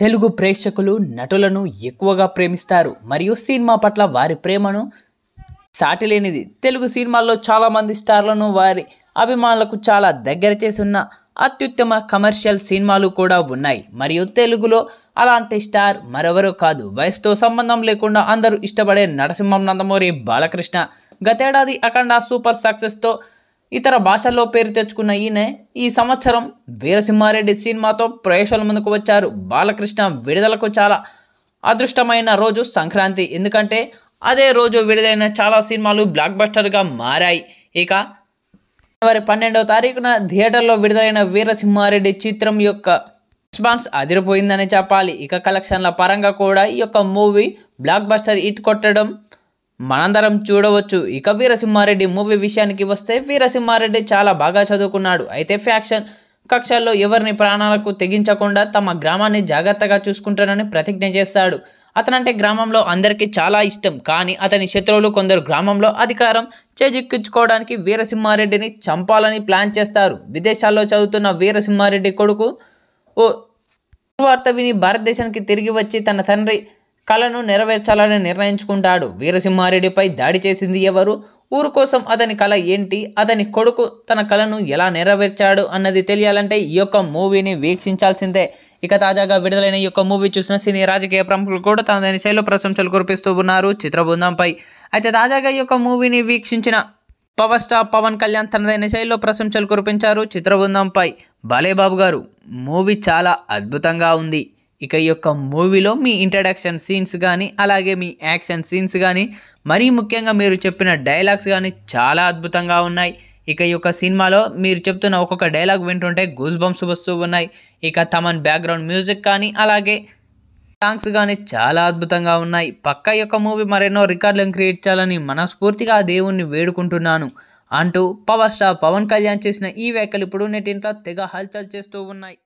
తెలుగు ప్రేక్షకులు నటులను ఎక్కువగా ప్రేమిస్తారు మరియు సినిమా పట్ల వారి ప్రేమను సాటిలేనిది తెలుగు సినిమాల్లో చాలామంది స్టార్లను వారి అభిమానులకు చాలా దగ్గర ఉన్న అత్యుత్తమ కమర్షియల్ సినిమాలు కూడా ఉన్నాయి మరియు తెలుగులో అలాంటి స్టార్ మరెవరో కాదు వయసుతో సంబంధం లేకుండా అందరూ ఇష్టపడే నరసింహం నందమూరి బాలకృష్ణ గతేడాది అఖండ సూపర్ సక్సెస్తో ఇతర భాషల్లో పేరు తెచ్చుకున్న ఈయన ఈ సంవత్సరం వీరసింహారెడ్డి సినిమాతో ప్రేక్షకుల ముందుకు వచ్చారు బాలకృష్ణ విడుదలకు చాలా అదృష్టమైన రోజు సంక్రాంతి ఎందుకంటే అదే రోజు విడుదలైన చాలా సినిమాలు బ్లాక్ బస్టర్గా మారాయి ఇక జనవరి పన్నెండవ తారీఖున థియేటర్లో విడుదలైన వీరసింహారెడ్డి చిత్రం యొక్క రెస్పాన్స్ అదిరిపోయిందని చెప్పాలి ఇక కలెక్షన్ల పరంగా కూడా ఈ యొక్క మూవీ బ్లాక్ బస్టర్ ఇట్ కొట్టడం మనందరం చూడవచ్చు ఇక వీరసింహారెడ్డి మూవీ విషయానికి వస్తే వీరసింహారెడ్డి చాలా బాగా చదువుకున్నాడు అయితే ఫ్యాక్షన్ కక్షల్లో ఎవరిని ప్రాణాలకు తెగించకుండా తమ గ్రామాన్ని జాగ్రత్తగా చూసుకుంటానని ప్రతిజ్ఞ చేస్తాడు అతనంటే గ్రామంలో అందరికీ చాలా ఇష్టం కానీ అతని శత్రువులు కొందరు గ్రామంలో అధికారం చేజిక్కించుకోవడానికి వీరసింహారెడ్డిని చంపాలని ప్లాన్ చేస్తారు విదేశాల్లో చదువుతున్న వీరసింహారెడ్డి కొడుకు ఓ వార్త విని భారతదేశానికి తిరిగి వచ్చి తన తండ్రి కలను నెరవేర్చాలని నిర్ణయించుకుంటాడు వీరసింహారెడ్డిపై దాడి చేసింది ఎవరు ఊరు కోసం అతని కళ ఏంటి అతని కొడుకు తన కళను ఎలా నెరవేర్చాడు అన్నది తెలియాలంటే ఈ యొక్క మూవీని వీక్షించాల్సిందే ఇక తాజాగా విడుదలైన ఈ యొక్క మూవీ చూసిన సినీ రాజకీయ ప్రముఖులు కూడా తనదైన శైలు ప్రశంసలు కురిపిస్తూ ఉన్నారు చిత్రబృందంపై అయితే తాజాగా ఈ యొక్క మూవీని వీక్షించిన పవర్ స్టార్ పవన్ కళ్యాణ్ తనదైన శైలిలో ప్రశంసలు కురిపించారు చిత్రబృందంపై బాలేబాబు గారు మూవీ చాలా అద్భుతంగా ఉంది ఇక ఈ యొక్క మూవీలో మీ ఇంట్రడక్షన్ సీన్స్ కానీ అలాగే మీ యాక్షన్ సీన్స్ కానీ మరీ ముఖ్యంగా మీరు చెప్పిన డైలాగ్స్ కానీ చాలా అద్భుతంగా ఉన్నాయి ఇక ఈ యొక్క సినిమాలో మీరు చెప్తున్న ఒక్కొక్క డైలాగ్ వింటుంటే గూస్ బంప్స్ వస్తూ ఉన్నాయి ఇక తమన్ బ్యాక్గ్రౌండ్ మ్యూజిక్ కానీ అలాగే సాంగ్స్ కానీ చాలా అద్భుతంగా ఉన్నాయి పక్క యొక్క మూవీ మరెన్నో రికార్డులను క్రియేట్ చేయాలని మనస్ఫూర్తిగా దేవుణ్ణి వేడుకుంటున్నాను అంటూ పవర్ స్టార్ పవన్ కళ్యాణ్ చేసిన ఈ వ్యాఖ్యలు ఇప్పుడు నెట్టింట్లో తెగ హల్చల్ చేస్తూ ఉన్నాయి